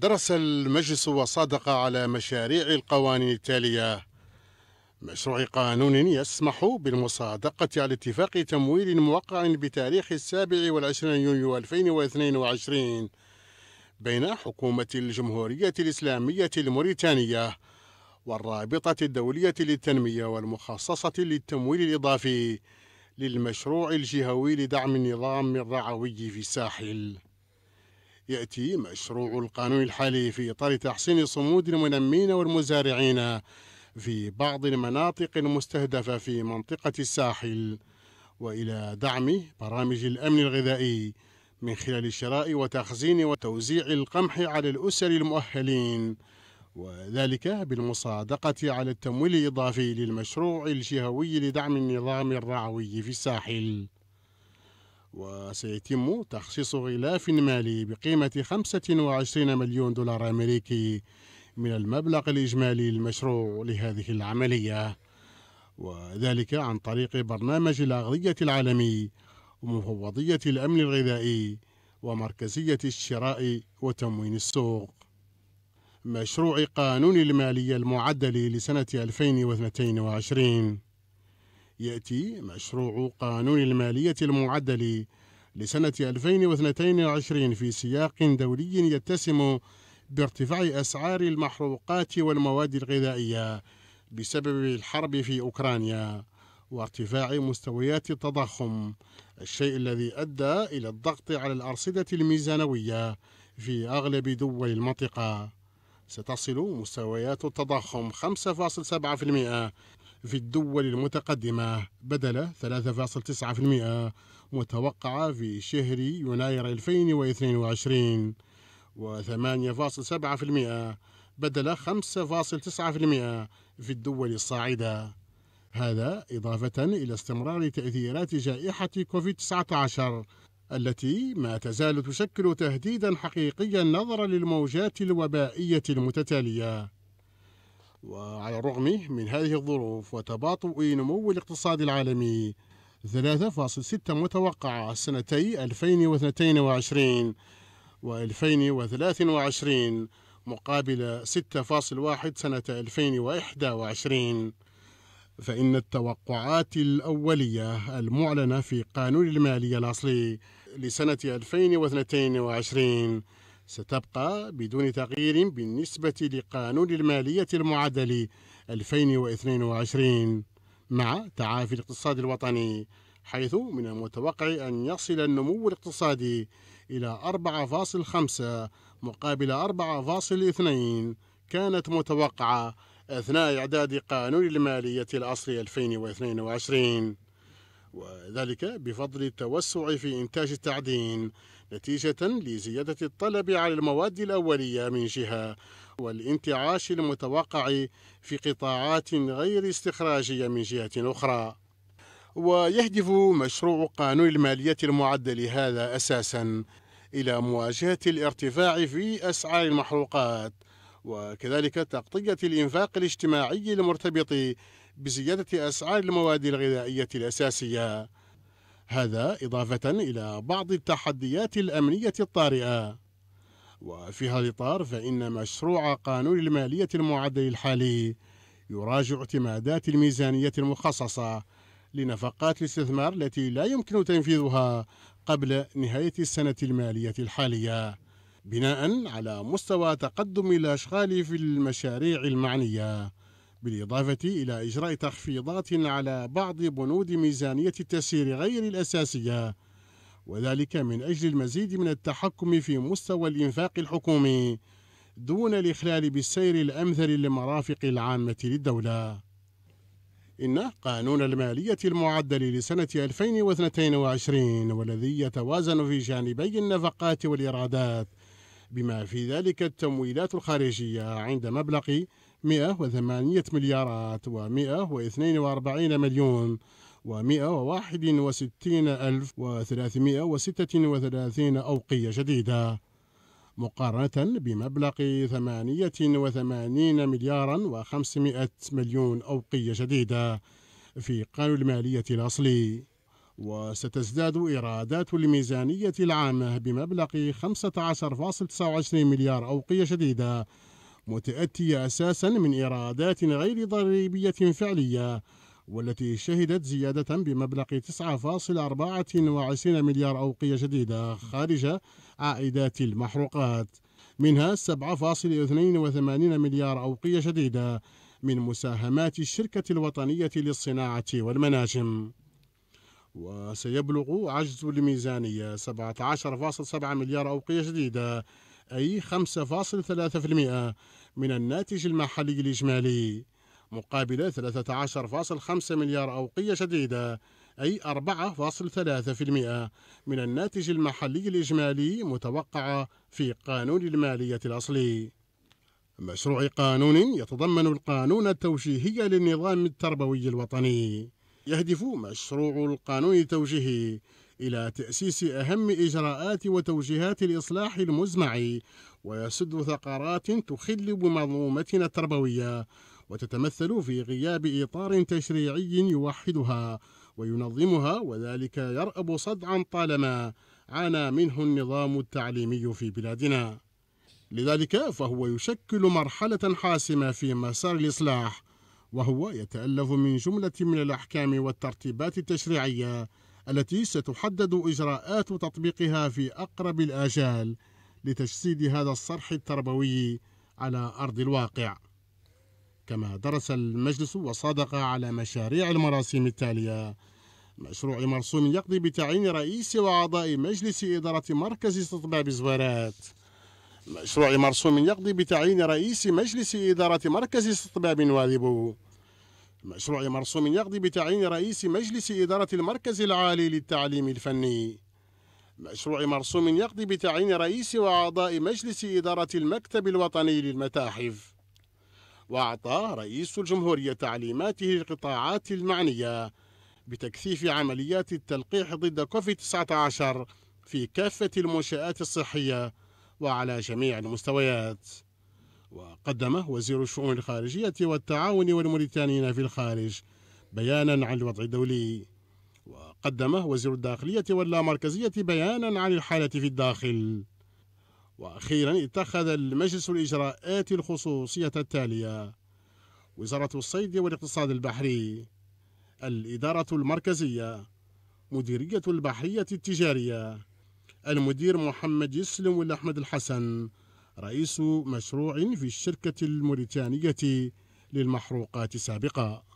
درس المجلس وصادق على مشاريع القوانين التالية مشروع قانون يسمح بالمصادقة على اتفاق تمويل موقع بتاريخ السابع والعشرين يونيو 2022 بين حكومة الجمهورية الإسلامية الموريتانية والرابطة الدولية للتنمية والمخصصة للتمويل الإضافي للمشروع الجهوي لدعم النظام الرعوي في الساحل يأتي مشروع القانون الحالي في إطار تحسين صمود المنمين والمزارعين في بعض المناطق المستهدفة في منطقة الساحل وإلى دعم برامج الأمن الغذائي من خلال شراء وتخزين وتوزيع القمح على الأسر المؤهلين وذلك بالمصادقة على التمويل الإضافي للمشروع الجهوي لدعم النظام الرعوي في الساحل وسيتم تخصيص غلاف مالي بقيمة 25 مليون دولار أمريكي من المبلغ الإجمالي المشروع لهذه العملية وذلك عن طريق برنامج الأغذية العالمي ومفوضية الأمن الغذائي ومركزية الشراء وتموين السوق مشروع قانون المالية المعدل لسنة 2022 يأتي مشروع قانون المالية المعدل لسنة 2022 في سياق دولي يتسم بارتفاع أسعار المحروقات والمواد الغذائية بسبب الحرب في أوكرانيا وارتفاع مستويات التضخم الشيء الذي أدى إلى الضغط على الأرصدة الميزانوية في أغلب دول المنطقة ستصل مستويات التضخم 5.7% في الدول المتقدمة بدل 3.9% متوقعة في شهر يناير 2022 و8.7% بدل 5.9% في الدول الصاعدة هذا إضافة إلى استمرار تأثيرات جائحة كوفيد-19 التي ما تزال تشكل تهديدا حقيقيا نظرا للموجات الوبائية المتتالية وعلى الرغم من هذه الظروف وتباطؤ نمو الاقتصاد العالمي 3.6 متوقعة سنتي 2022 و 2023 مقابل 6.1 سنة 2021 فإن التوقعات الأولية المعلنة في قانون المالية الأصلي لسنة 2022 ستبقى بدون تغيير بالنسبة لقانون المالية المعدل 2022 مع تعافي الاقتصاد الوطني حيث من المتوقع أن يصل النمو الاقتصادي إلى 4.5 مقابل 4.2 كانت متوقعة أثناء إعداد قانون المالية الأصلي 2022 وذلك بفضل التوسع في إنتاج التعدين نتيجة لزيادة الطلب على المواد الأولية من جهة والانتعاش المتوقع في قطاعات غير استخراجية من جهة أخرى ويهدف مشروع قانون المالية المعدل هذا أساسا إلى مواجهة الارتفاع في أسعار المحروقات وكذلك تغطية الإنفاق الاجتماعي المرتبط بزيادة أسعار المواد الغذائية الأساسية هذا إضافة إلى بعض التحديات الأمنية الطارئة وفي هذا الإطار فإن مشروع قانون المالية المعدل الحالي يراجع اعتمادات الميزانية المخصصة لنفقات الاستثمار التي لا يمكن تنفيذها قبل نهاية السنة المالية الحالية بناء على مستوى تقدم الأشغال في المشاريع المعنية بالإضافة إلى إجراء تخفيضات على بعض بنود ميزانية التسيير غير الأساسية وذلك من أجل المزيد من التحكم في مستوى الإنفاق الحكومي دون الإخلال بالسير الأمثل للمرافق العامة للدولة إن قانون المالية المعدل لسنة 2022 والذي يتوازن في جانبي النفقات والإيرادات بما في ذلك التمويلات الخارجية عند مبلغ 108 مليارات و142 مليون و161336 أوقية جديدة مقارنة بمبلغ 88 مليارا و500 مليون أوقية جديدة في قانون المالية الأصلي وستزداد إيرادات الميزانية العامة بمبلغ 15.29 مليار أوقية جديدة متأتية أساسا من إيرادات غير ضريبية فعلية والتي شهدت زيادة بمبلغ 9.24 مليار أوقية جديدة خارج عائدات المحروقات منها 7.82 مليار أوقية جديدة من مساهمات الشركة الوطنية للصناعة والمناجم وسيبلغ عجز الميزانية 17.7 مليار أوقية جديدة أي 5.3% من الناتج المحلي الإجمالي مقابل 13.5 مليار أوقية جديدة أي 4.3% من الناتج المحلي الإجمالي متوقعة في قانون المالية الأصلي مشروع قانون يتضمن القانون التوجيهي للنظام التربوي الوطني يهدف مشروع القانون التوجيهي إلى تأسيس أهم إجراءات وتوجيهات الإصلاح المزمع ويسد ثقرات تخل بمنظومتنا التربوية وتتمثل في غياب إطار تشريعي يوحدها وينظمها وذلك يرأب صدعا طالما عانى منه النظام التعليمي في بلادنا لذلك فهو يشكل مرحلة حاسمة في مسار الإصلاح وهو يتألف من جملة من الأحكام والترتيبات التشريعية التي ستحدد إجراءات تطبيقها في أقرب الآجال لتجسيد هذا الصرح التربوي على أرض الواقع كما درس المجلس وصادق على مشاريع المراسيم التالية مشروع مرسوم يقضي بتعيين رئيس وأعضاء مجلس إدارة مركز استطباب الزوارات مشروع مرسوم يقضي بتعيين رئيس مجلس إدارة مركز استطباب بو مشروع مرسوم يقضي بتعيين رئيس مجلس إدارة المركز العالي للتعليم الفني مشروع مرسوم يقضي بتعيين رئيس وأعضاء مجلس إدارة المكتب الوطني للمتاحف وأعطى رئيس الجمهورية تعليماته للقطاعات المعنية بتكثيف عمليات التلقيح ضد كوفيد-19 في كافة المنشآت الصحية وعلى جميع المستويات وقدمه وزير الشؤون الخارجية والتعاون والموريتانيين في الخارج بيانا عن الوضع الدولي وقدمه وزير الداخلية واللامركزية بيانا عن الحالة في الداخل وأخيرا اتخذ المجلس الإجراءات الخصوصية التالية وزارة الصيد والاقتصاد البحري الإدارة المركزية مديرية البحرية التجارية المدير محمد يسلم والأحمد الحسن رئيس مشروع في الشركة الموريتانية للمحروقات سابقا